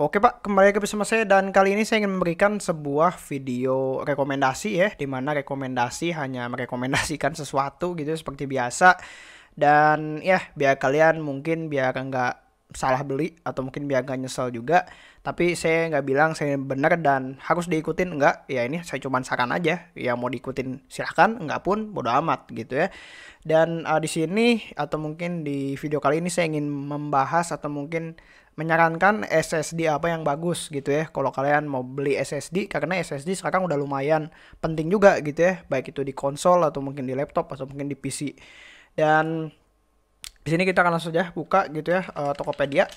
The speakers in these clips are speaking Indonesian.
Oke Pak, kembali lagi bersama saya dan kali ini saya ingin memberikan sebuah video rekomendasi ya, dimana rekomendasi hanya merekomendasikan sesuatu gitu seperti biasa dan ya biar kalian mungkin biar nggak salah beli atau mungkin biar gak nyesel juga tapi saya nggak bilang saya benar dan harus diikutin enggak ya ini saya cuman saran aja ya mau diikutin silahkan enggak pun bodo amat gitu ya dan uh, di sini atau mungkin di video kali ini saya ingin membahas atau mungkin menyarankan SSD apa yang bagus gitu ya kalau kalian mau beli SSD karena SSD sekarang udah lumayan penting juga gitu ya baik itu di konsol atau mungkin di laptop atau mungkin di PC dan di sini kita akan langsung aja buka gitu ya uh, Tokopedia.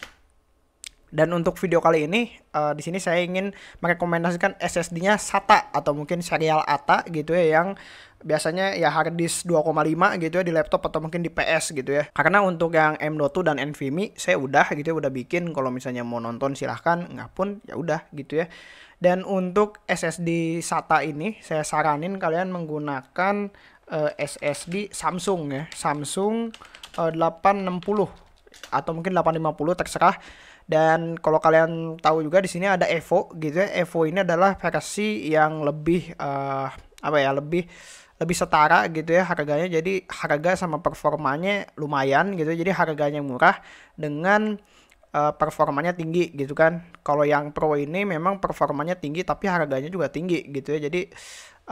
Dan untuk video kali ini, uh, di sini saya ingin merekomendasikan SSD-nya SATA atau mungkin serial ATA gitu ya yang biasanya ya hard disk 2,5 gitu ya di laptop atau mungkin di PS gitu ya. Karena untuk yang M.2 dan NVMe saya udah gitu ya udah bikin kalau misalnya mau nonton silahkan nggak pun ya udah gitu ya. Dan untuk SSD SATA ini saya saranin kalian menggunakan uh, eh, SSD Samsung ya. Samsung 860 eh, atau mungkin 850 terserah dan kalau kalian tahu juga di sini ada Evo gitu ya Evo ini adalah versi yang lebih uh, apa ya lebih lebih setara gitu ya harganya jadi harga sama performanya lumayan gitu ya. jadi harganya murah dengan uh, performanya tinggi gitu kan kalau yang pro ini memang performanya tinggi tapi harganya juga tinggi gitu ya jadi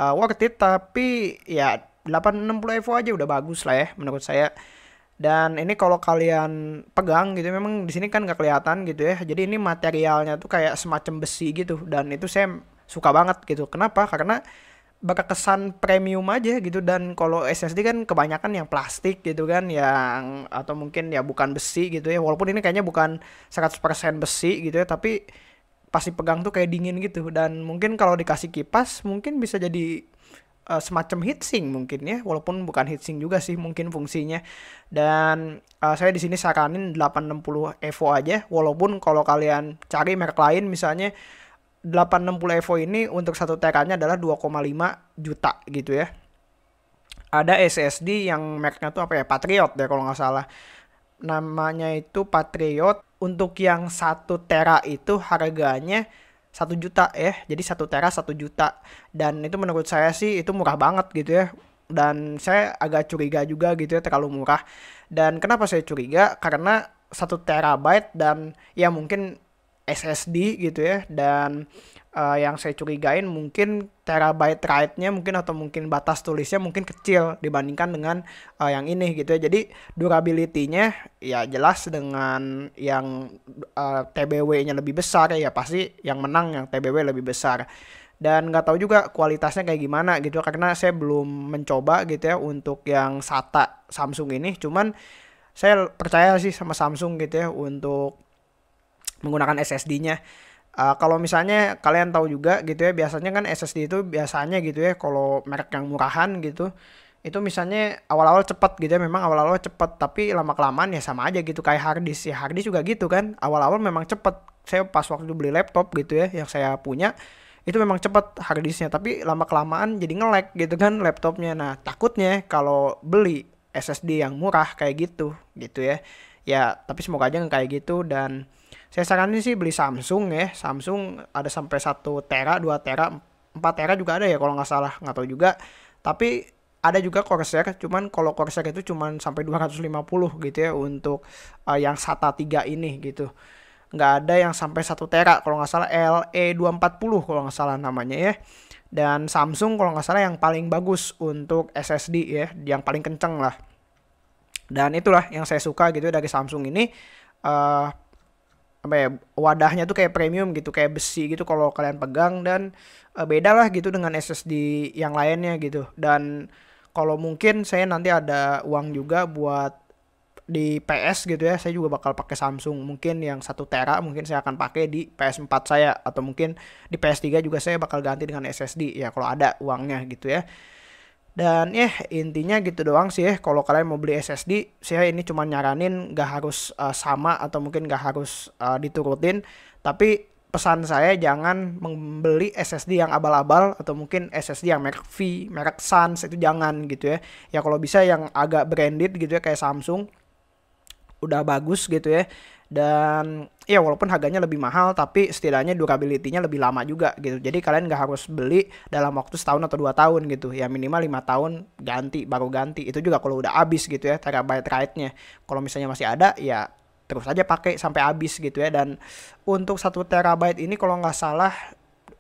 uh, worth it tapi ya 860 Evo aja udah bagus lah ya menurut saya dan ini kalau kalian pegang gitu memang di sini kan nggak kelihatan gitu ya. Jadi ini materialnya tuh kayak semacam besi gitu dan itu saya suka banget gitu. Kenapa? Karena bakal kesan premium aja gitu dan kalau SSD kan kebanyakan yang plastik gitu kan yang atau mungkin ya bukan besi gitu ya walaupun ini kayaknya bukan 100% besi gitu ya tapi pasti pegang tuh kayak dingin gitu dan mungkin kalau dikasih kipas mungkin bisa jadi uh, semacam heatsink mungkin ya walaupun bukan heatsink juga sih mungkin fungsinya dan uh, saya di sini saranin 860 Evo aja walaupun kalau kalian cari merek lain misalnya 860 Evo ini untuk satu TK-nya adalah 2,5 juta gitu ya. Ada SSD yang mereknya tuh apa ya Patriot deh kalau nggak salah. Namanya itu Patriot. Untuk yang satu tera itu harganya satu juta ya jadi satu tera satu juta dan itu menurut saya sih itu murah banget gitu ya dan saya agak curiga juga gitu ya terlalu murah dan kenapa saya curiga karena satu terabyte dan ya mungkin SSD gitu ya dan uh, yang saya curigain mungkin terabyte write-nya mungkin atau mungkin batas tulisnya mungkin kecil dibandingkan dengan uh, yang ini gitu ya. Jadi durability-nya ya jelas dengan yang uh, eh, TBW-nya lebih besar ya, ya pasti yang menang yang TBW lebih besar. Dan nggak tahu juga kualitasnya kayak gimana gitu karena saya belum mencoba gitu ya untuk yang SATA Samsung ini cuman saya percaya sih sama Samsung gitu ya untuk menggunakan SSD-nya. Uh, eh, kalau misalnya kalian tahu juga gitu ya, biasanya kan SSD itu biasanya gitu ya, kalau merek yang murahan gitu, itu misalnya awal-awal cepat gitu ya memang awal-awal cepat tapi lama kelamaan ya sama aja gitu kayak hard disk ya hard disk juga gitu kan awal-awal memang cepat saya pas waktu beli laptop gitu ya yang saya punya itu memang cepat hard disknya tapi lama kelamaan jadi ngelek gitu kan laptopnya nah takutnya kalau beli SSD yang murah kayak gitu gitu ya ya tapi semoga aja kayak gitu dan saya saranin sih beli Samsung ya Samsung ada sampai satu tera dua tera empat tera juga ada ya kalau nggak salah nggak tahu juga tapi ada juga Corsair, cuman kalau Corsair itu cuman sampai 250 gitu ya untuk uh, yang SATA 3 ini gitu. Nggak ada yang sampai satu tera kalau nggak salah LE240 kalau nggak salah namanya ya. Dan Samsung kalau nggak salah yang paling bagus untuk SSD ya, yang paling kenceng lah. Dan itulah yang saya suka gitu ya dari Samsung ini. Uh, apa ya wadahnya tuh kayak premium gitu kayak besi gitu kalau kalian pegang dan uh, beda lah gitu dengan SSD yang lainnya gitu dan kalau mungkin saya nanti ada uang juga buat di PS gitu ya saya juga bakal pakai Samsung mungkin yang satu tera mungkin saya akan pakai di PS4 saya atau mungkin di PS3 juga saya bakal ganti dengan SSD ya kalau ada uangnya gitu ya dan ya eh, intinya gitu doang sih eh. kalau kalian mau beli SSD saya ini cuma nyaranin gak harus uh, sama atau mungkin gak harus uh, diturutin tapi pesan saya jangan membeli SSD yang abal-abal atau mungkin SSD yang merek V, merek Sans itu jangan gitu ya. Ya kalau bisa yang agak branded gitu ya kayak Samsung udah bagus gitu ya dan ya walaupun harganya lebih mahal tapi setidaknya durability-nya lebih lama juga gitu jadi kalian nggak harus beli dalam waktu setahun atau dua tahun gitu ya minimal lima tahun ganti baru ganti itu juga kalau udah habis gitu ya terabyte ride nya kalau misalnya masih ada ya terus aja pakai sampai habis gitu ya dan untuk satu terabyte ini kalau nggak salah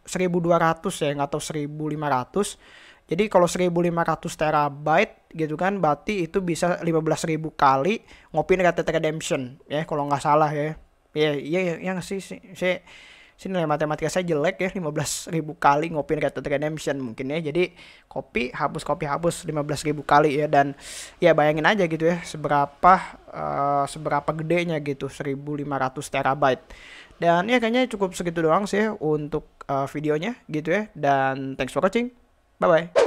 1200 ya atau 1500 jadi kalau 1500 terabyte gitu kan berarti itu bisa 15.000 kali ngopi Red Dead Redemption ya kalau nggak salah ya. Ya iya yang iya sih sih si, si nilai matematika saya jelek ya 15.000 kali ngopi Red Dead Redemption mungkin ya. Jadi kopi hapus kopi hapus 15.000 kali ya dan ya bayangin aja gitu ya seberapa uh, seberapa gedenya gitu 1500 terabyte. Dan ya kayaknya cukup segitu doang sih ya untuk uh, videonya gitu ya dan thanks for watching. Bye bye.